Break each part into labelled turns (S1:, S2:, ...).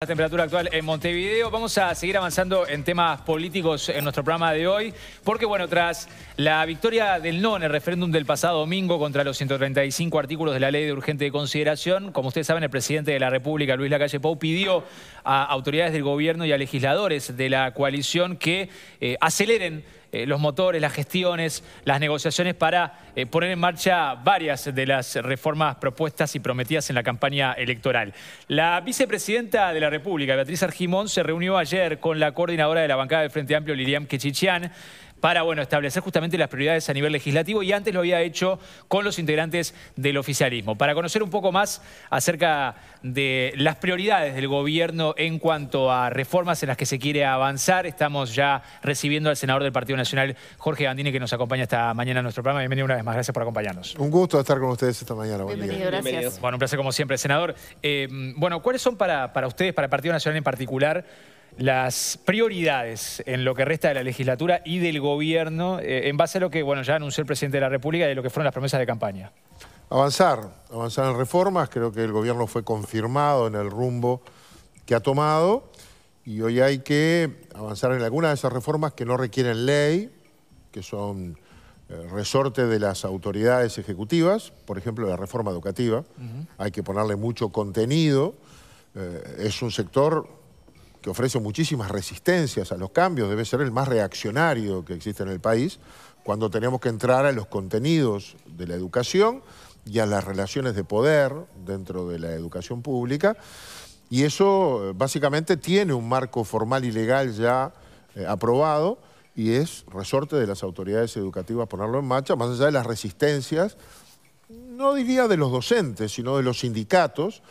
S1: La temperatura actual en Montevideo. Vamos a seguir avanzando en temas políticos en nuestro programa de hoy, porque bueno, tras la victoria del no en el referéndum del pasado domingo contra los 135 artículos de la ley de urgente consideración, como ustedes saben, el presidente de la República, Luis Lacalle Pou, pidió a autoridades del gobierno y a legisladores de la coalición que eh, aceleren eh, los motores, las gestiones, las negociaciones para eh, poner en marcha varias de las reformas propuestas y prometidas en la campaña electoral. La vicepresidenta de la República, Beatriz Argimón, se reunió ayer con la coordinadora de la bancada del Frente Amplio, Lilian Quechichian, para bueno, establecer justamente las prioridades a nivel legislativo y antes lo había hecho con los integrantes del oficialismo. Para conocer un poco más acerca de las prioridades del gobierno en cuanto a reformas en las que se quiere avanzar, estamos ya recibiendo al senador del Partido Nacional, Jorge Gandini, que nos acompaña esta mañana en nuestro programa. Bienvenido una vez más, gracias por acompañarnos.
S2: Un gusto estar con ustedes esta mañana. Bienvenido, gracias. Bueno,
S1: un placer como siempre, senador. Eh, bueno, ¿cuáles son para, para ustedes, para el Partido Nacional en particular, las prioridades en lo que resta de la legislatura y del gobierno eh, en base a lo que bueno, ya anunció el presidente de la República y de lo que fueron las promesas de campaña?
S2: Avanzar, avanzar en reformas. Creo que el gobierno fue confirmado en el rumbo que ha tomado y hoy hay que avanzar en algunas de esas reformas que no requieren ley, que son eh, resorte de las autoridades ejecutivas, por ejemplo la reforma educativa. Hay que ponerle mucho contenido. Eh, es un sector que ofrece muchísimas resistencias a los cambios, debe ser el más reaccionario que existe en el país, cuando tenemos que entrar a los contenidos de la educación y a las relaciones de poder dentro de la educación pública. Y eso eh, básicamente tiene un marco formal y legal ya eh, aprobado y es resorte de las autoridades educativas ponerlo en marcha, más allá de las resistencias, no diría de los docentes, sino de los sindicatos,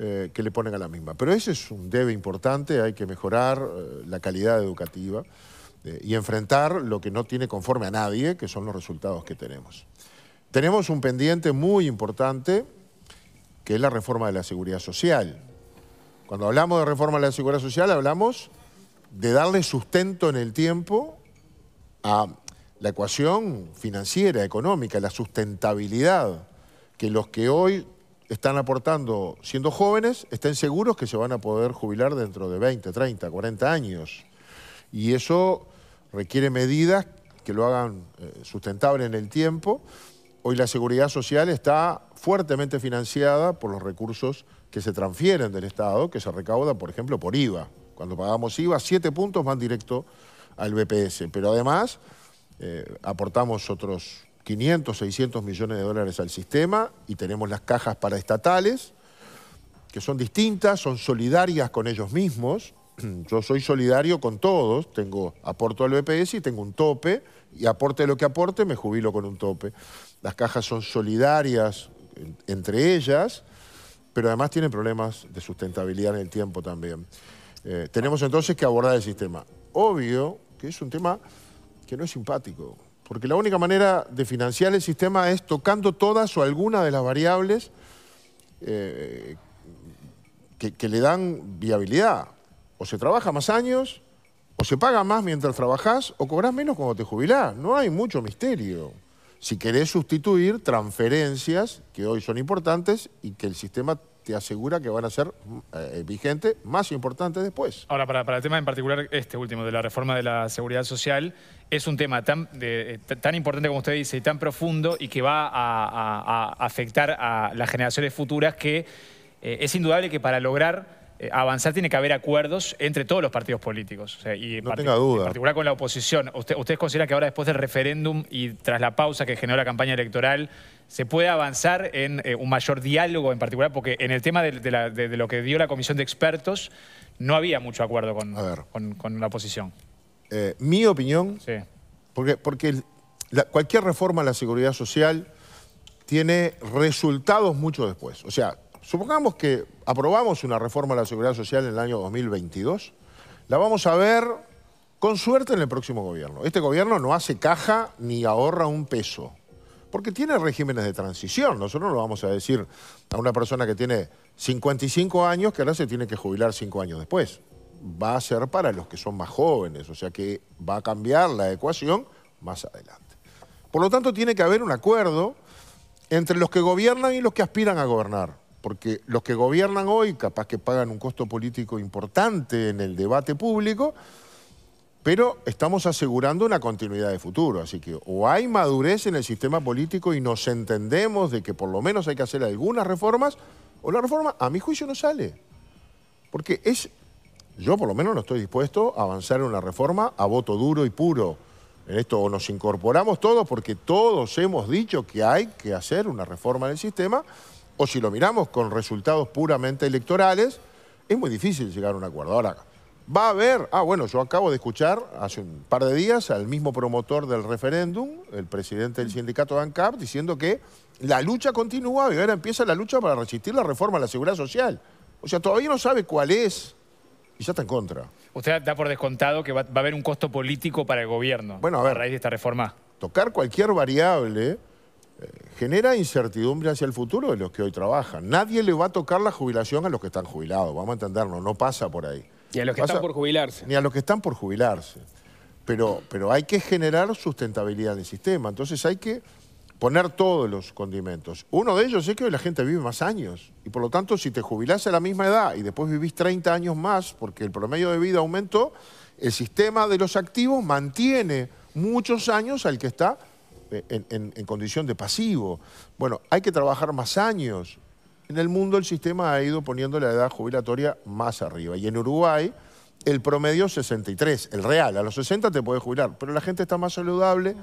S2: eh, que le ponen a la misma. Pero ese es un debe importante, hay que mejorar eh, la calidad educativa eh, y enfrentar lo que no tiene conforme a nadie, que son los resultados que tenemos. Tenemos un pendiente muy importante, que es la reforma de la seguridad social. Cuando hablamos de reforma de la seguridad social, hablamos de darle sustento en el tiempo a la ecuación financiera, económica, la sustentabilidad, que los que hoy están aportando, siendo jóvenes, estén seguros que se van a poder jubilar dentro de 20, 30, 40 años. Y eso requiere medidas que lo hagan eh, sustentable en el tiempo. Hoy la seguridad social está fuertemente financiada por los recursos que se transfieren del Estado, que se recauda, por ejemplo, por IVA. Cuando pagamos IVA, siete puntos van directo al BPS. Pero además eh, aportamos otros 500, 600 millones de dólares al sistema y tenemos las cajas paraestatales, que son distintas, son solidarias con ellos mismos. Yo soy solidario con todos, tengo aporto al BPS y tengo un tope, y aporte lo que aporte, me jubilo con un tope. Las cajas son solidarias entre ellas, pero además tienen problemas de sustentabilidad en el tiempo también. Eh, tenemos entonces que abordar el sistema. Obvio que es un tema que no es simpático, porque la única manera de financiar el sistema es tocando todas o alguna de las variables eh, que, le dan viabilidad. O se trabaja más años, o se paga más mientras trabajás, o cobras menos cuando te jubilás. No hay mucho misterio. Si querés sustituir transferencias, que hoy son importantes y que el sistema te asegura que van a ser eh, vigentes, más importantes después.
S1: Ahora, para, el tema en particular, este último, de la reforma de la seguridad social, es un tema tan, eh, tan importante como usted dice y tan profundo y que va a, afectar a las generaciones futuras que eh, es indudable que para lograr eh, avanzar tiene que haber acuerdos entre todos los partidos políticos. y no En particular con la oposición. ¿Ustedes consideran que ahora después del referéndum y tras la pausa que generó la campaña electoral se puede avanzar en eh, un mayor diálogo en particular? Porque en el tema de, lo que dio la comisión de expertos
S2: no había mucho acuerdo con, la oposición. Eh, mi opinión, sí. porque, cualquier reforma a la seguridad social tiene resultados mucho después. O sea, Supongamos que aprobamos una reforma de la seguridad social en el año 2022. La vamos a ver con suerte en el próximo gobierno. Este gobierno no hace caja ni ahorra un peso. Porque tiene regímenes de transición. Nosotros no lo vamos a decir a una persona que tiene 55 años que ahora se tiene que jubilar 5 años después. Va a ser para los que son más jóvenes, o sea que va a cambiar la ecuación más adelante. Por lo tanto, tiene que haber un acuerdo entre los que gobiernan y los que aspiran a gobernar porque los que gobiernan hoy capaz que pagan un costo político importante en el debate público, pero estamos asegurando una continuidad de futuro. Así que o hay madurez en el sistema político y nos entendemos de que por lo menos hay que hacer algunas reformas, o la reforma a mi juicio no sale. Porque es, yo por lo menos no estoy dispuesto a avanzar en una reforma a voto duro y puro. En esto o nos incorporamos todos porque todos hemos dicho que hay que hacer una reforma en el sistema o si lo miramos con resultados puramente electorales, es muy difícil llegar a un acuerdo. Ahora, va a haber, ah bueno, yo acabo de escuchar hace un par de días al mismo promotor del referéndum, el presidente del sindicato de ANCAP, diciendo que la lucha continúa y ahora empieza la lucha para resistir la reforma a la seguridad social. O sea, todavía no sabe cuál es y ya está en contra.
S1: Usted da por descontado que va, a haber un costo político para el gobierno bueno, a raíz de esta reforma.
S2: Tocar cualquier variable genera incertidumbre hacia el futuro de los que hoy trabajan. Nadie le va a tocar la jubilación a los que están jubilados, vamos a entendernos, no pasa por ahí. Ni a los que están por jubilarse. Ni a los que están por jubilarse. Pero, pero hay que generar sustentabilidad del sistema, entonces hay que poner todos los condimentos. Uno de ellos es que hoy la gente vive más años y por lo tanto si te jubilás a la misma edad y después vivís 30 años más porque el promedio de vida aumentó, el sistema de los activos mantiene muchos años al que está en, condición de pasivo. Bueno, hay que trabajar más años. En el mundo el sistema ha ido poniendo la edad jubilatoria más arriba. Y en Uruguay el promedio es 63, el real. A los 60 te puedes jubilar, pero la gente está más saludable,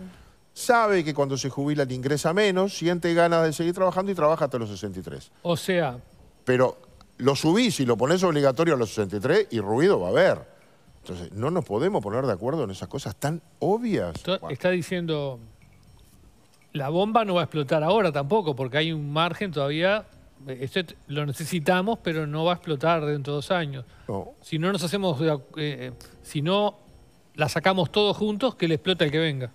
S2: sabe que cuando se jubila te ingresa menos, siente ganas de seguir trabajando y trabaja hasta los 63. O sea... Pero lo subís y lo pones obligatorio a los 63 y ruido va a haber. Entonces, no nos podemos poner de acuerdo en esas cosas tan obvias.
S3: Está diciendo la bomba no va a explotar ahora tampoco, porque hay un margen todavía. Esto lo necesitamos, pero no va a explotar dentro de dos años. Si no nos hacemos, eh, eh, si no la sacamos todos juntos, que le explote el que venga.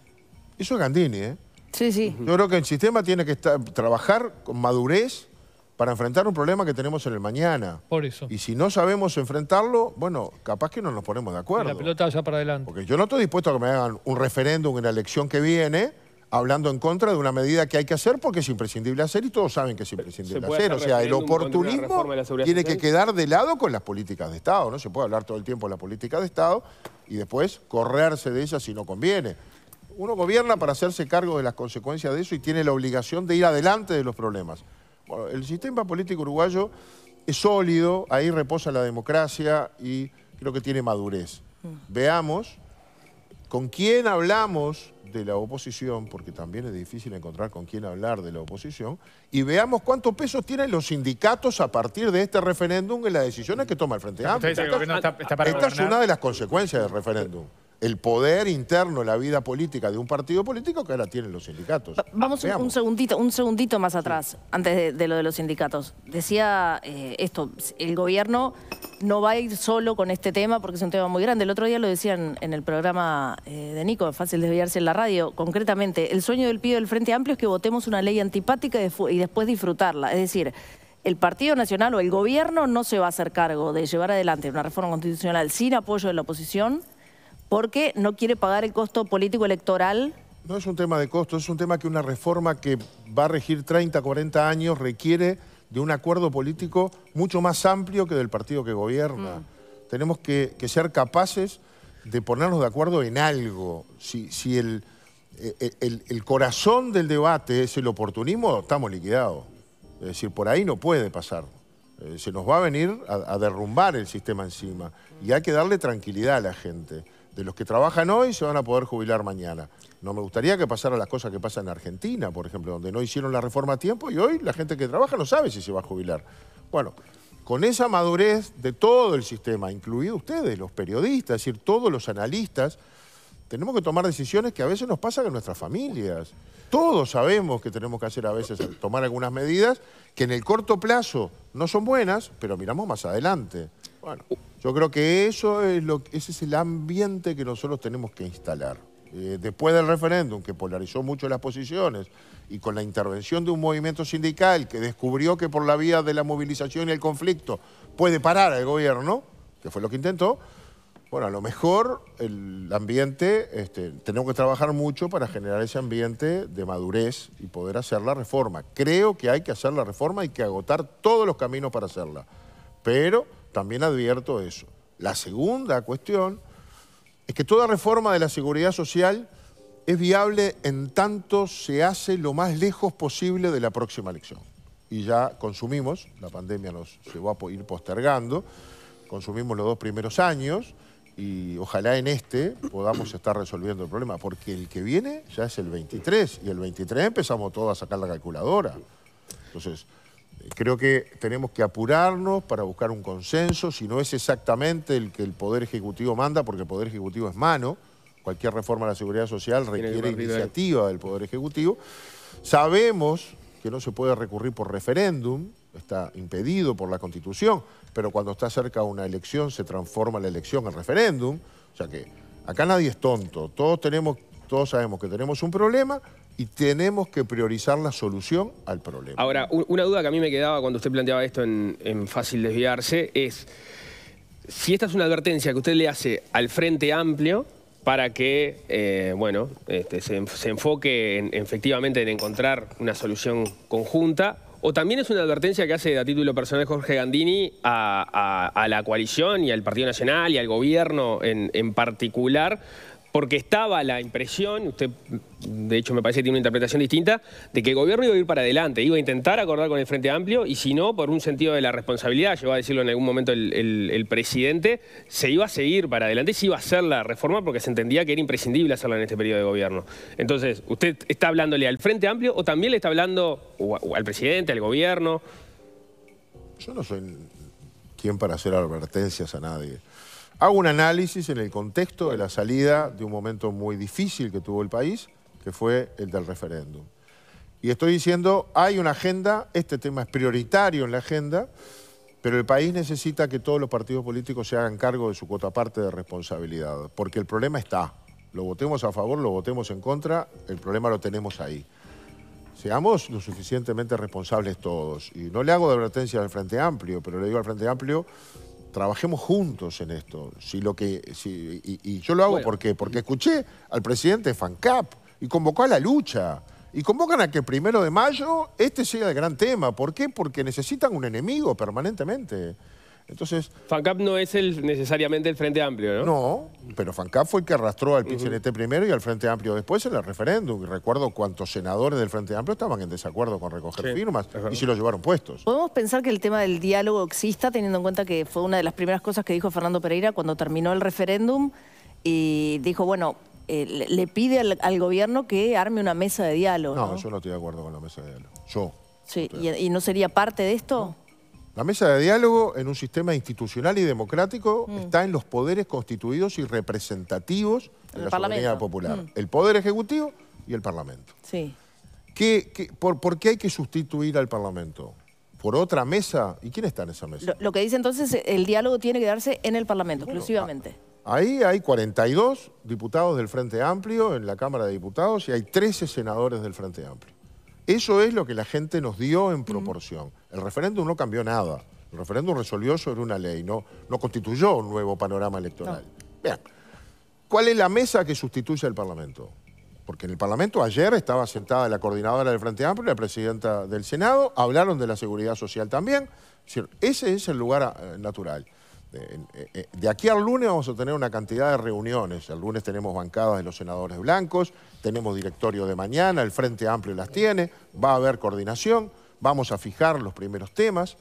S2: Eso es Gandini, ¿eh? Sí, sí. Yo creo que el sistema tiene que estar, trabajar con madurez para enfrentar un problema que tenemos en el mañana. Por eso. Y si no sabemos enfrentarlo, bueno, capaz que no nos ponemos de acuerdo. la
S3: pelota ya para adelante. Porque
S2: yo no estoy dispuesto a que me hagan un referéndum en la elección que viene hablando en contra de una medida que hay que hacer porque es imprescindible hacer y todos saben que es imprescindible hacer. O sea, el oportunismo tiene que quedar de lado con las políticas de Estado, ¿no? Se puede hablar todo el tiempo de la política de Estado y después correrse de ella si no conviene. Uno gobierna para hacerse cargo de las consecuencias de eso y tiene la obligación de ir adelante de los problemas. Bueno, el sistema político uruguayo es sólido, ahí reposa la democracia y creo que tiene madurez. Mm. Veamos con quién hablamos de la oposición, porque también es difícil encontrar con quién hablar de la oposición, y veamos cuánto pesos tienen los sindicatos a partir de este referéndum en las decisiones que toma el Frente Amplio.
S1: Esta, es una
S2: de las consecuencias del referéndum el poder interno, la vida política de un partido político que ahora tienen los sindicatos. Vamos un,
S4: segundito, un segundito más atrás, antes de, lo de los sindicatos. Decía eh, esto, el gobierno no va a ir solo con este tema porque es un tema muy grande. El otro día lo decían en el programa eh, de Nico, fácil desviarse en la radio, concretamente, el sueño del Pío del Frente Amplio es que votemos una ley antipática y después disfrutarla. Es decir, el Partido Nacional o el gobierno no se va a hacer cargo de llevar adelante una reforma constitucional sin apoyo de la oposición porque no quiere pagar el costo político electoral?
S2: No es un tema de costo, es un tema que una reforma que va a regir 30, 40 años requiere de un acuerdo político mucho más amplio que del partido que gobierna. Mm. Tenemos que, ser capaces de ponernos de acuerdo en algo. Si, e, e, el, corazón del debate es el oportunismo, estamos liquidados. Es decir, por ahí no puede pasar. Eh, se nos va a venir a derrumbar el sistema encima. Y hay que darle tranquilidad a la gente de los que trabajan hoy se van a poder jubilar mañana. No me gustaría que pasara las cosas que pasan en Argentina, por ejemplo, donde no hicieron la reforma a tiempo y hoy la gente que trabaja no sabe si se va a jubilar. Bueno, con esa madurez de todo el sistema, incluido ustedes, los periodistas, es decir, todos los analistas, tenemos que tomar decisiones que a veces nos pasan en nuestras familias. Todos sabemos que tenemos que hacer a veces tomar algunas medidas que en el corto plazo no son buenas, pero miramos más adelante. Bueno. Yo creo que eso es lo, ese es el ambiente que nosotros tenemos que instalar. Eh, después del referéndum, que polarizó mucho las posiciones, y con la intervención de un movimiento sindical que descubrió que por la vía de la movilización y el conflicto puede parar al gobierno, que fue lo que intentó, bueno, a lo mejor el ambiente, este, tenemos que trabajar mucho para generar ese ambiente de madurez y poder hacer la reforma. Creo que hay que hacer la reforma y que agotar todos los caminos para hacerla. Pero también advierto eso. La segunda cuestión es que toda reforma de la seguridad social es viable en tanto se hace lo más lejos posible de la próxima elección. Y ya consumimos, la pandemia nos llevó a ir postergando, consumimos los dos primeros años y ojalá en este podamos estar resolviendo el problema, porque el que viene ya es el 23 y el 23 empezamos todos a sacar la calculadora. Entonces, creo que tenemos que apurarnos para buscar un consenso, si no es exactamente el que el Poder Ejecutivo manda, porque el Poder Ejecutivo es mano, cualquier reforma de la seguridad social requiere iniciativa del Poder Ejecutivo. Sabemos que no se puede recurrir por referéndum, está impedido por la Constitución, pero cuando está cerca una elección se transforma la elección en referéndum, o sea que acá nadie es tonto, todos tenemos todos sabemos que tenemos un problema, y tenemos que priorizar la solución al problema.
S5: Ahora, una duda que a mí me quedaba cuando usted planteaba esto en, Fácil Desviarse es, si esta es una advertencia que usted le hace al Frente Amplio, para que eh, bueno, este, se, enfoque efectivamente en encontrar una solución conjunta. O también es una advertencia que hace a título personal Jorge Gandini a, la coalición y al Partido Nacional y al gobierno en, en particular porque estaba la impresión, usted de hecho me parece que tiene una interpretación distinta, de que el gobierno iba a ir para adelante, iba a intentar acordar con el Frente Amplio y si no, por un sentido de la responsabilidad, llegó a decirlo en algún momento el, presidente, se iba a seguir para adelante y se iba a hacer la reforma porque se entendía que era imprescindible hacerla en este periodo de gobierno. Entonces, ¿usted está hablándole al Frente Amplio o también le está hablando al presidente, al
S2: gobierno? Yo no soy quien para hacer advertencias a nadie. Hago un análisis en el contexto de la salida de un momento muy difícil que tuvo el país, que fue el del referéndum. Y estoy diciendo, hay una agenda, este tema es prioritario en la agenda, pero el país necesita que todos los partidos políticos se hagan cargo de su cuota parte de responsabilidad, porque el problema está. Lo votemos a favor, lo votemos en contra, el problema lo tenemos ahí. Seamos lo suficientemente responsables todos. Y no le hago advertencia al Frente Amplio, pero le digo al Frente Amplio, trabajemos juntos en esto. Si lo que, si, y, yo lo hago porque, porque escuché al presidente FANCAP y convocó a la lucha. Y convocan a que el primero de mayo este sea el gran tema. ¿Por qué? Porque necesitan un enemigo permanentemente. Entonces... FANCAP no es el, necesariamente el Frente Amplio, ¿no? No, pero FANCAP fue el que arrastró al PCNT primero y al Frente Amplio después en el referéndum. Y recuerdo cuántos senadores del Frente Amplio estaban en desacuerdo con recoger firmas y si lo llevaron puestos.
S4: ¿Podemos pensar que el tema del diálogo exista, teniendo en cuenta que fue una de las primeras cosas que dijo Fernando Pereira cuando terminó el referéndum? Y dijo, bueno, eh, le pide al, gobierno que arme una mesa de diálogo. No, yo
S2: no estoy de acuerdo con la mesa de diálogo. Yo.
S4: Sí, y, no sería parte de esto?
S2: La mesa de diálogo en un sistema institucional y democrático mm. está en los poderes constituidos y representativos de la popular. Mm. El Poder Ejecutivo y el Parlamento. Sí. por, qué hay que sustituir al Parlamento? ¿Por otra mesa? ¿Y quién está en esa mesa?
S4: Lo, que dice entonces, el diálogo tiene que darse en el Parlamento, exclusivamente.
S2: ahí hay 42 diputados del Frente Amplio en la Cámara de Diputados y hay 13 senadores del Frente Amplio. Eso es lo que la gente nos dio en proporción. El referéndum no cambió nada. El referéndum resolvió sobre una ley, no, constituyó un nuevo panorama electoral. Bien, ¿cuál es la mesa que sustituye al Parlamento? Porque en el Parlamento ayer estaba sentada la coordinadora del Frente Amplio, la presidenta del Senado, hablaron de la seguridad social también. ese es el lugar eh, natural. Eh, eh, de aquí al lunes vamos a tener una cantidad de reuniones. El lunes tenemos bancadas de los senadores blancos, tenemos directorio de mañana, el Frente Amplio las tiene, va a haber coordinación, vamos a fijar los primeros temas.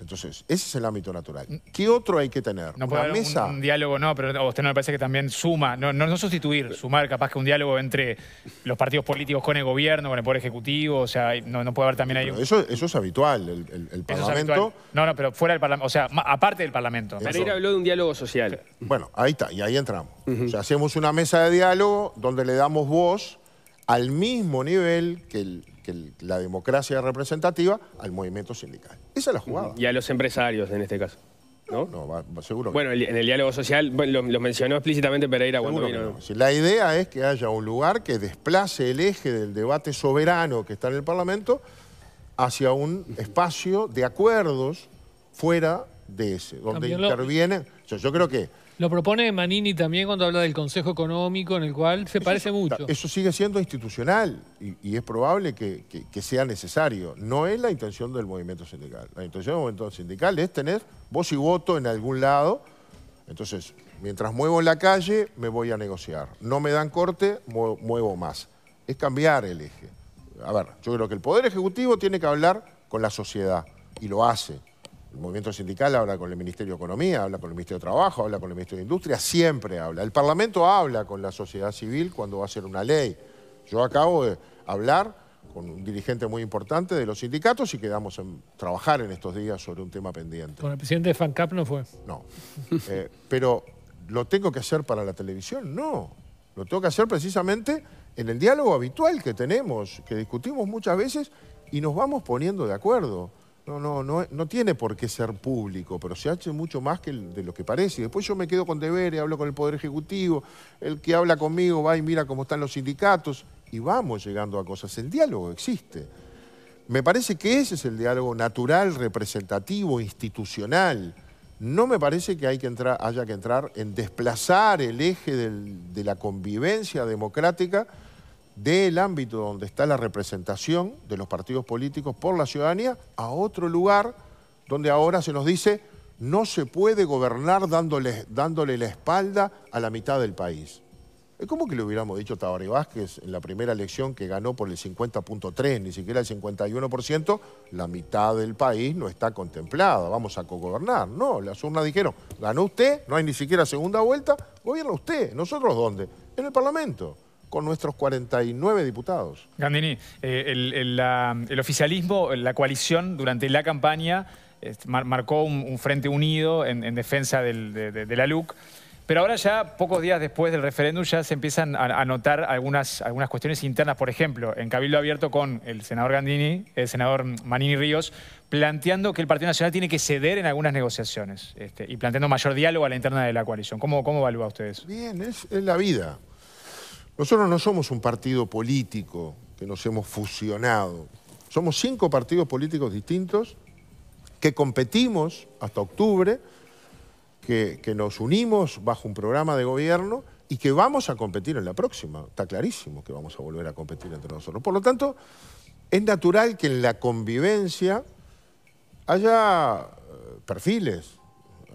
S2: Entonces, ese es el ámbito natural. ¿Qué otro hay que tener? No puede haber Un,
S1: diálogo, no, pero a usted no le parece que también suma, no, no, sustituir, sumar capaz que un diálogo entre los partidos políticos con el gobierno, con el Poder Ejecutivo, o sea, no, puede haber también ahí... Un... Eso,
S2: es habitual, el, Parlamento...
S1: No, no, pero fuera del Parlamento, o sea, aparte del Parlamento. Pero Pereira habló de un diálogo
S2: social. Bueno, ahí está, y ahí entramos. O sea, hacemos una mesa de diálogo donde le damos voz al mismo nivel que el, la democracia representativa al movimiento sindical. Esa es la jugada.
S5: Y a los empresarios en este caso. ¿No? bueno, en el diálogo social lo, mencionó explícitamente Pereira cuando vino.
S2: La idea es que haya un lugar que desplace el eje del debate soberano que está en el Parlamento hacia un espacio de acuerdos fuera de ese, donde interviene. intervienen... yo creo que
S3: lo propone Manini también cuando habla del Consejo Económico, en el cual se parece mucho.
S2: Eso sigue siendo institucional y, es probable que, sea necesario. No es la intención del movimiento sindical. La intención del movimiento sindical es tener voz y voto en algún lado. Entonces, mientras muevo en la calle, me voy a negociar. No me dan corte, muevo más. Es cambiar el eje. A ver, yo creo que el Poder Ejecutivo tiene que hablar con la sociedad y lo hace el movimiento sindical habla con el Ministerio de Economía, habla con el Ministerio de Trabajo, habla con el Ministerio de Industria, siempre habla. El Parlamento habla con la sociedad civil cuando va a ser una ley. Yo acabo de hablar con un dirigente muy importante de los sindicatos y quedamos en trabajar en estos días sobre un tema pendiente.
S3: ¿Con el presidente de FANCAP no fue?
S2: No. Eh, pero, ¿lo tengo que hacer para la televisión? No. Lo tengo que hacer precisamente en el diálogo habitual que tenemos, que discutimos muchas veces y nos vamos poniendo de acuerdo. No, no, no, tiene por qué ser público, pero se hace mucho más que de lo que parece. Después yo me quedo con deberes, hablo con el Poder Ejecutivo, el que habla conmigo va y mira cómo están los sindicatos, y vamos llegando a cosas. El diálogo existe. Me parece que ese es el diálogo natural, representativo, institucional. No me parece que, hay que entrar, haya que entrar en desplazar el eje de la convivencia democrática del ámbito donde está la representación de los partidos políticos por la ciudadanía a otro lugar donde ahora se nos dice no se puede gobernar dándole, dándole la espalda a la mitad del país. ¿Cómo que le hubiéramos dicho a Tabaré Vázquez en la primera elección que ganó por el 50.3, ni siquiera el 51%, la mitad del país no está contemplada, vamos a cogobernar. No, la urnas dijeron, ganó usted, no hay ni siquiera segunda vuelta, gobierna usted, nosotros dónde? En el Parlamento con nuestros 49 diputados.
S1: Gandini, eh, el, oficialismo, la coalición durante la campaña este, marcó un, frente unido en, defensa de, la LUC, pero ahora ya, pocos días después del referéndum, ya se empiezan a, notar algunas, algunas cuestiones internas. Por ejemplo, en Cabildo Abierto con el senador Gandini, el senador Manini Ríos, planteando que el Partido Nacional tiene que ceder en algunas negociaciones este, y planteando mayor diálogo a la interna de la coalición. ¿Cómo, evalúa usted eso? Bien, es la vida.
S2: Nosotros no somos un partido político que nos hemos fusionado. Somos cinco partidos políticos distintos que competimos hasta octubre, que, nos unimos bajo un programa de gobierno y que vamos a competir en la próxima. Está clarísimo que vamos a volver a competir entre nosotros. Por lo tanto, es natural que en la convivencia haya eh, perfiles,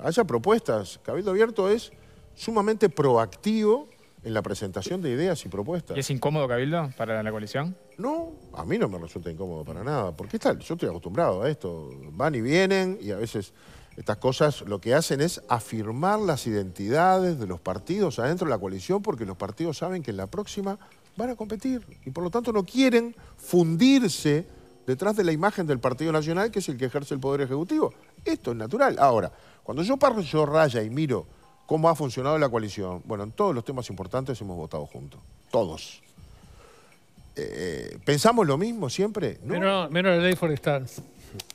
S2: haya propuestas. Cabildo Abierto es sumamente proactivo en la presentación de ideas y propuestas.
S1: es incómodo, Cabildo, para la coalición?
S2: No, a mí no me resulta incómodo para nada, porque está, yo estoy acostumbrado a esto. Van y vienen y a veces estas cosas lo que hacen es afirmar las identidades de los partidos adentro de la coalición, porque los partidos saben que en la próxima van a competir y por lo tanto no quieren fundirse detrás de la imagen del Partido Nacional, que es el que ejerce el Poder Ejecutivo. Esto es natural. Ahora, cuando yo paro yo raya y miro ¿Cómo ha funcionado la coalición? Bueno, en todos los temas importantes hemos votado juntos. Todos. Eh, ¿Pensamos lo mismo siempre? Menos, la ley forestal.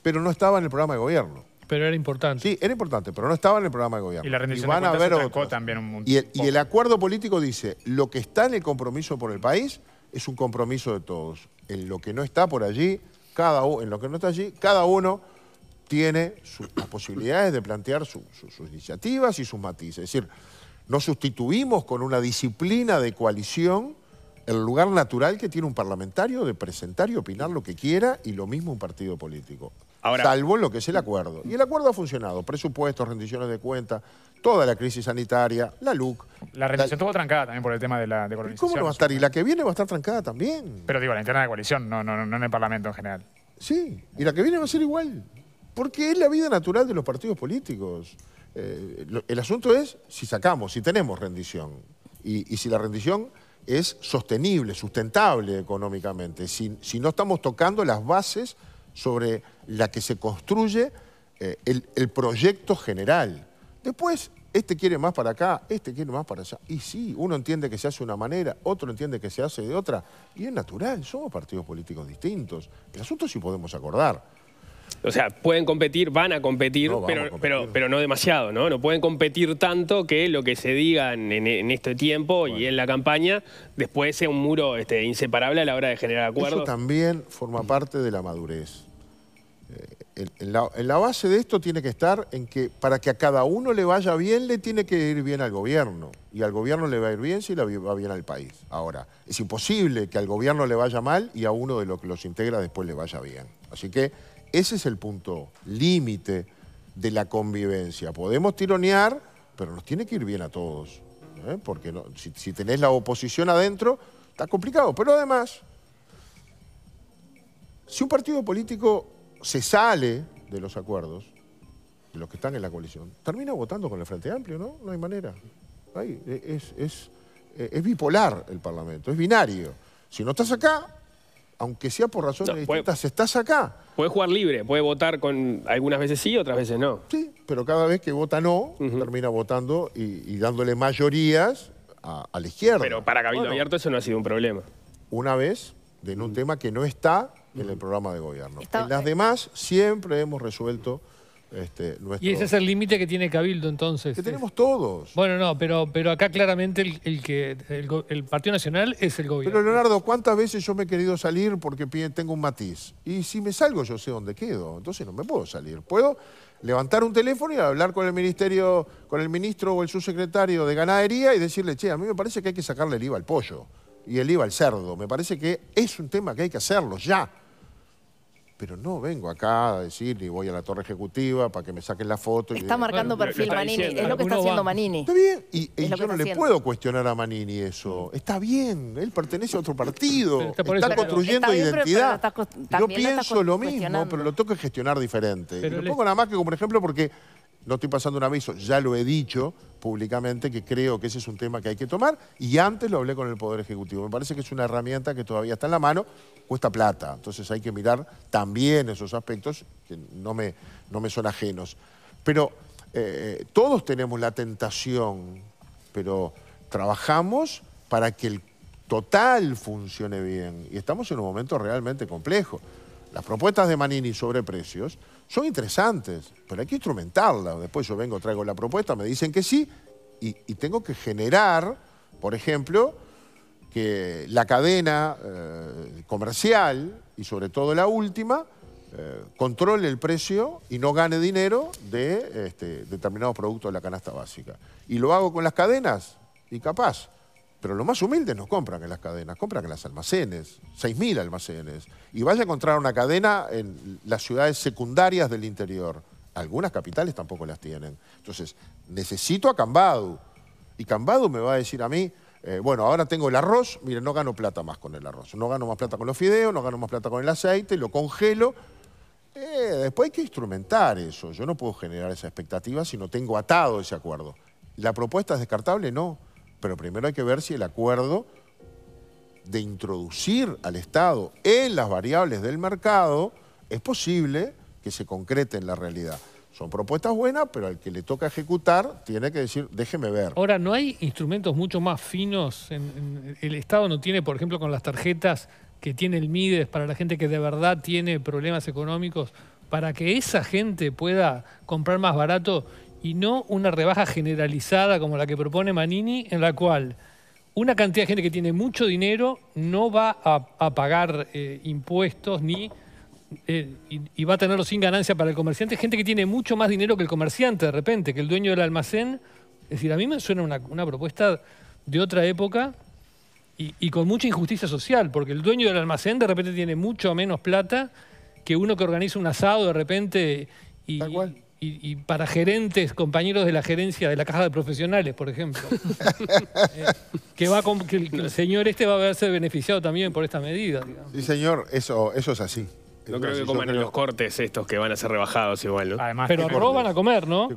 S2: Pero no estaba en el programa de gobierno. Pero era importante. Sí, era importante, pero no estaba en el programa de gobierno. Y la rendición van de a ver
S1: también un y
S2: el, y el acuerdo político dice, lo que está en el compromiso por el país es un compromiso de todos. En lo que no está por allí, cada en lo que no está allí, cada uno tiene las posibilidades de plantear sus iniciativas y sus matices. Es decir, no sustituimos con una disciplina de coalición el lugar natural que tiene un parlamentario de presentar y opinar lo que quiera y lo mismo un partido político. Ahora, salvo lo que es el acuerdo. Y el acuerdo ha funcionado. Presupuestos, rendiciones de cuentas, toda la crisis sanitaria, la LUC. La rendición estuvo trancada también por el tema de la de ¿Cómo no va a estar? Y la que viene va a estar trancada también.
S1: Pero digo, la interna de coalición, no, no, no en el Parlamento en general.
S2: Sí, y la que viene va a ser igual. Porque es la vida natural de los partidos políticos. Eh, el asunto es si sacamos, si tenemos rendición. Y, si la rendición es sostenible, sustentable económicamente. Si, no estamos tocando las bases sobre la que se construye eh, el, el proyecto general. Después, este quiere más para acá, este quiere más para allá. Y sí, uno entiende que se hace de una manera, otro entiende que se hace de otra. Y es natural, somos partidos políticos distintos. El asunto sí podemos acordar.
S5: O sea, pueden competir, van a competir, pero, Pero, pero, no demasiado, ¿no? No pueden competir tanto que lo que se diga en, este tiempo y en la campaña después sea un muro este, inseparable a la hora de generar acuerdos. Eso
S2: también forma parte de la madurez. Eh, en la, la, base de esto tiene que estar en que para que a cada uno le vaya bien, le tiene que ir bien al gobierno. Y al gobierno le va a ir bien si le va bien al país. Ahora, es imposible que al gobierno le vaya mal y a uno de los que los integra después le vaya bien. Así que ese es el punto límite de la convivencia. Podemos tironear, pero nos tiene que ir bien a todos. ¿eh? Porque si, tenés la oposición adentro, está complicado. Pero además, si un partido político se sale de los acuerdos, de los que están en la coalición, termina votando con el Frente Amplio, ¿no? No hay manera. es, es bipolar el Parlamento, es binario. Si no estás acá, aunque sea por razones distintas, estás acá.
S5: ¿Puede jugar libre, puede votar
S2: con algunas veces sí, otras veces no. Sí, pero cada vez que vota no, termina votando y, dándole mayorías a, la izquierda. Pero para Cabildo Abierto eso no ha sido un problema. Una vez, en un mm. tema que no está en el mm. programa de gobierno. en las eh, demás siempre hemos resuelto este, y ese es el
S3: límite que tiene Cabildo entonces. Que tenemos todos. Bueno, no, pero, pero acá claramente el, que, el, Partido Nacional es el gobierno. Pero Leonardo,
S2: ¿cuántas veces yo me he querido salir porque tengo un matiz? Y si me salgo yo sé dónde quedo, entonces no me puedo salir. Puedo levantar un teléfono y hablar con el ministerio, con el ministro o el subsecretario de ganadería y decirle, che, a mí me parece que hay que sacarle el IVA al pollo y el IVA al cerdo. Me parece que es un tema que hay que hacerlo ya. Pero no vengo acá a decir, ni voy a la torre ejecutiva para que me saquen la foto. Está marcando perfil Manini, es lo que está haciendo Manini. Está bien, y, yo no le puedo cuestionar a Manini eso. Está bien, él pertenece a otro partido, está, construyendo identidad. yo pienso lo mismo, pero lo tengo que gestionar diferente. lo pongo nada más que como por ejemplo porque no estoy pasando un aviso, ya lo he dicho públicamente que creo que ese es un tema que hay que tomar y antes lo hablé con el Poder Ejecutivo. Me parece que es una herramienta que todavía está en la mano, cuesta plata, entonces hay que mirar también esos aspectos que no me, no me son ajenos. Pero eh, todos tenemos la tentación, pero trabajamos para que el total funcione bien y estamos en un momento realmente complejo. Las propuestas de Manini sobre precios son interesantes, pero hay que instrumentarlas. Después yo vengo, traigo la propuesta, me dicen que sí, y, tengo que generar, por ejemplo, que la cadena eh, comercial, y sobre todo la última, eh, controle el precio y no gane dinero de este, determinados productos de la canasta básica. Y lo hago con las cadenas, y capaz. Pero los más humildes no compran en las cadenas, compran en las almacenes, 6.000 almacenes. Y vaya a encontrar una cadena en las ciudades secundarias del interior. Algunas capitales tampoco las tienen. Entonces, necesito a Cambado. Y Cambado me va a decir a mí, eh, bueno, ahora tengo el arroz, mire, no gano plata más con el arroz. No gano más plata con los fideos, no gano más plata con el aceite, lo congelo. Eh, después hay que instrumentar eso. Yo no puedo generar esa expectativa si no tengo atado ese acuerdo. ¿La propuesta es descartable? No. Pero primero hay que ver si el acuerdo de introducir al Estado en las variables del mercado es posible que se concrete en la realidad. Son propuestas buenas, pero al que le toca ejecutar tiene que decir, déjeme ver.
S3: Ahora, ¿no hay instrumentos mucho más finos? el Estado no tiene, por ejemplo, con las tarjetas que tiene el MIDES para la gente que de verdad tiene problemas económicos, para que esa gente pueda comprar más barato y no una rebaja generalizada como la que propone Manini, en la cual una cantidad de gente que tiene mucho dinero no va a, pagar eh, impuestos ni eh, y, va a tenerlo sin ganancia para el comerciante, gente que tiene mucho más dinero que el comerciante de repente, que el dueño del almacén. Es decir, a mí me suena una, una propuesta de otra época y, con mucha injusticia social, porque el dueño del almacén de repente tiene mucho menos plata que uno que organiza un asado de repente y, y, para gerentes, compañeros de la gerencia de la caja de profesionales, por ejemplo. Eh, que, va el, señor este va a verse beneficiado también por esta medida. Digamos.
S2: Sí, señor, eso, eso es así. No creo que coman los
S5: cortes estos que van a ser rebajados igual, ¿no? Pero
S3: van a comer, ¿no?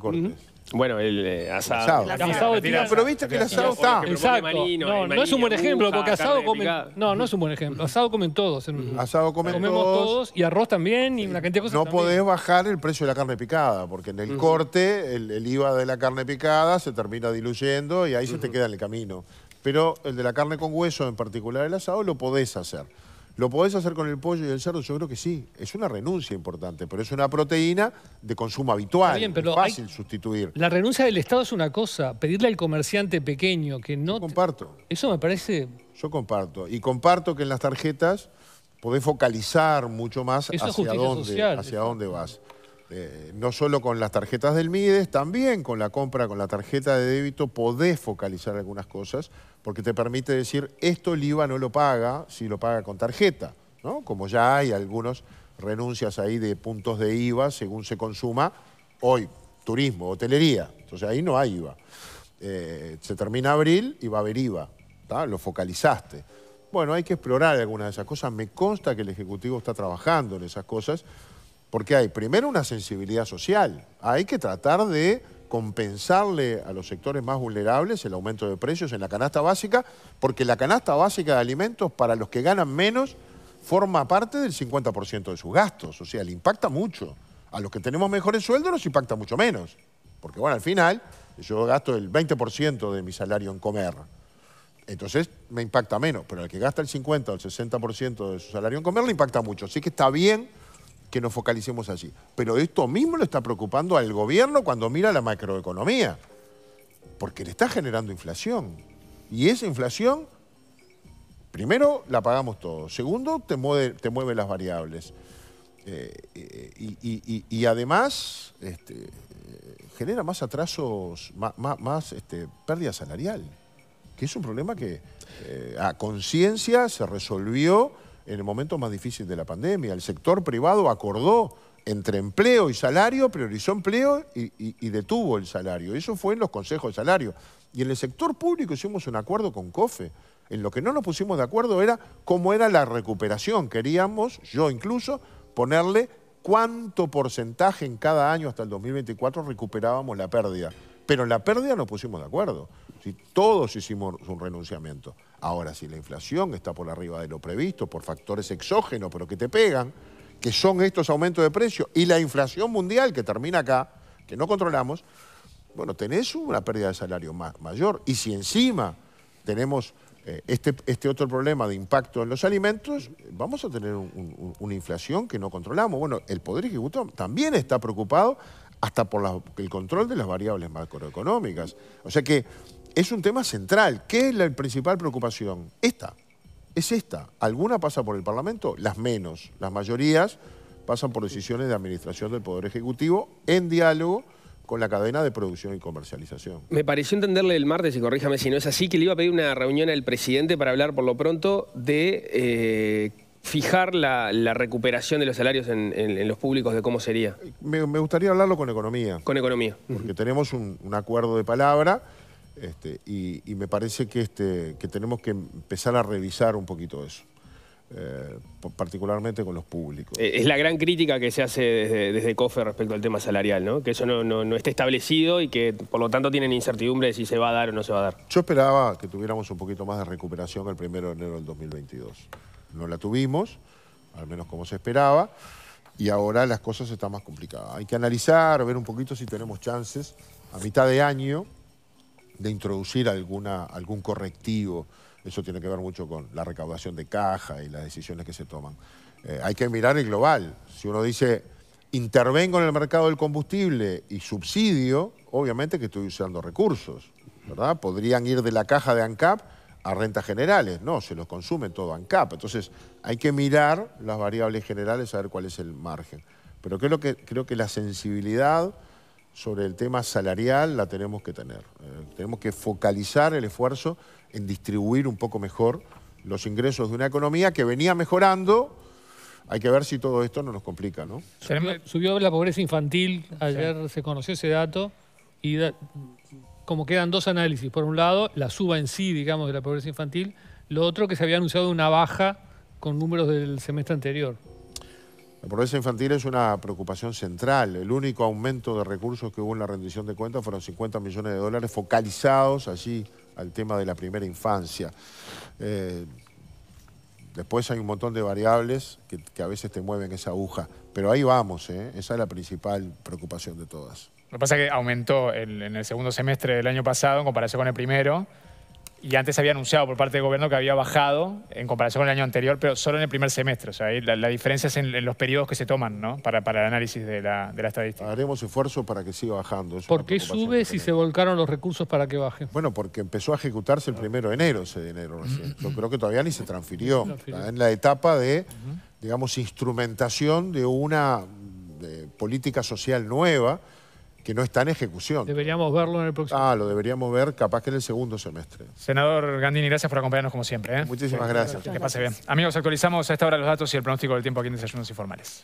S5: Bueno, el eh, asado. El asado pero viste que el asado está. Exacto. no, es un buen ejemplo, porque asado comen. No,
S3: no es un buen ejemplo. Asado comen todos. asado comen comemos todos.
S2: Y arroz también y una cantidad de cosas. No podés bajar el precio de la carne picada, porque en el corte el, IVA de la carne picada se termina diluyendo y ahí se te queda en el camino. Pero el de la carne con hueso, en particular el asado, lo podés hacer. ¿Lo podés hacer con el pollo y el cerdo? Yo creo que sí. Es una renuncia importante, pero es una proteína de consumo habitual. fácil sustituir.
S3: La renuncia del Estado es una cosa.
S2: Pedirle al comerciante pequeño que no... Yo comparto. Eso me parece... Yo comparto. Y comparto que en las tarjetas podés focalizar mucho más hacia, dónde, hacia dónde vas. Eh, no solo con las tarjetas del Mides, también con la compra con la tarjeta de débito podés focalizar algunas cosas porque te permite decir, esto el IVA no lo paga si lo paga con tarjeta, ¿no? Como ya hay algunos renuncias ahí de puntos de IVA según se consuma hoy, turismo, hotelería, entonces ahí no hay IVA. Eh, se termina abril y va a haber IVA, lo focalizaste. Bueno, hay que explorar algunas de esas cosas. Me consta que el Ejecutivo está trabajando en esas cosas porque hay primero una sensibilidad social, hay que tratar de compensarle a los sectores más vulnerables el aumento de precios en la canasta básica, porque la canasta básica de alimentos para los que ganan menos forma parte del 50% de sus gastos, o sea, le impacta mucho. A los que tenemos mejores sueldos nos impacta mucho menos, porque bueno, al final yo gasto el 20% de mi salario en comer, entonces me impacta menos, pero al que gasta el 50 o el 60% de su salario en comer le impacta mucho, así que está bien que nos focalicemos así. Pero esto mismo le está preocupando al gobierno cuando mira la macroeconomía, porque le está generando inflación. Y esa inflación, primero, la pagamos todos. Segundo, te mueve, las variables. Eh, eh, y, además este, genera más atrasos, más, este, pérdida salarial, que es un problema que eh, a conciencia se resolvió en el momento más difícil de la pandemia. El sector privado acordó entre empleo y salario, priorizó empleo y, detuvo el salario. Eso fue en los consejos de salario. Y en el sector público hicimos un acuerdo con COFE. En lo que no nos pusimos de acuerdo era cómo era la recuperación. Queríamos, yo incluso, ponerle cuánto porcentaje en cada año hasta el 2024 recuperábamos la pérdida. Pero en la pérdida no pusimos de acuerdo si Todos hicimos un renunciamiento. Ahora, si la inflación está por arriba de lo previsto, por factores exógenos, pero que te pegan, que son estos aumentos de precios, y la inflación mundial que termina acá, que no controlamos, bueno, tenés una pérdida de salario mayor. Y si encima tenemos eh, este, este otro problema de impacto en los alimentos, vamos a tener una inflación que no controlamos. Bueno, el Poder Ejecutivo también está preocupado hasta por el control de las variables macroeconómicas. O sea que es un tema central. ¿Qué es la principal preocupación? Esta, es esta. Alguna pasa por el Parlamento, las menos. Las mayorías pasan por decisiones de administración del Poder Ejecutivo en diálogo con la cadena de producción y comercialización.
S5: Me pareció entenderle el martes, y corríjame si no es así, que le iba a pedir una reunión al presidente para hablar por lo pronto de eh, fijar la, recuperación de los salarios en, los públicos, de cómo sería.
S2: Me, gustaría hablarlo con economía. Con economía. Porque tenemos un acuerdo de palabra este, y, me parece este, que, tenemos que empezar a revisar un poquito eso. Eh, particularmente con los públicos. Eh, es
S5: la gran crítica que se hace desde, COFE respecto al tema salarial, ¿no? Que eso no, está establecido y que por lo tanto tienen incertidumbre de si se va a dar o no se va a dar.
S2: Yo esperaba que tuviéramos un poquito más de recuperación el primero de enero del 2022. No la tuvimos, al menos como se esperaba, y ahora las cosas están más complicadas. Hay que analizar, ver un poquito si tenemos chances a mitad de año de introducir alguna, algún correctivo. Eso tiene que ver mucho con la recaudación de caja y las decisiones que se toman. Eh, hay que mirar el global. Si uno dice, intervengo en el mercado del combustible y subsidio, obviamente que estoy usando recursos, ¿verdad? Podrían ir de la caja de ANCAP a rentas generales, no, se los consume todo ANCAP. Entonces, hay que mirar las variables generales a ver cuál es el margen. Pero que, creo que la sensibilidad sobre el tema salarial la tenemos que tener. Eh, tenemos que focalizar el esfuerzo en distribuir un poco mejor los ingresos de una economía que venía mejorando. Hay que ver si todo esto no nos complica, ¿no?
S3: Subió, la pobreza infantil, ayer se conoció ese dato, y como quedan dos análisis. Por un lado, la suba en sí, digamos, de la pobreza infantil. Lo otro, que se había anunciado una baja con números del semestre anterior.
S2: La pobreza infantil es una preocupación central. El único aumento de recursos que hubo en la rendición de cuentas fueron 50 millones de dólares focalizados allí al tema de la primera infancia. Eh, después hay un montón de variables que, a veces te mueven esa aguja. Pero ahí vamos, ¿eh? esa es la principal preocupación de todas.
S1: Lo que pasa es que aumentó en el segundo semestre del año pasado en comparación con el primero. Y antes había anunciado por parte del gobierno que había bajado en comparación con el año anterior, pero solo en el primer semestre. O sea, la, diferencia es en, los periodos que se toman ¿no? para, para el análisis de
S2: la, de la estadística. Haremos esfuerzo para que siga bajando. ¿Por qué sube si se volcaron los recursos para que baje? Bueno, porque empezó a ejecutarse el primero de enero ese dinero recién. Yo creo que todavía ni se transfirió. en la etapa de, digamos, instrumentación de una política social nueva que no está en ejecución. Deberíamos verlo en el próximo. Ah, lo deberíamos ver capaz que en el segundo semestre.
S1: Senador Gandini, gracias por acompañarnos como siempre. ¿eh? Muchísimas gracias. Que pase bien. Amigos, actualizamos a esta hora los datos y el pronóstico del tiempo aquí en Desayunos Informales.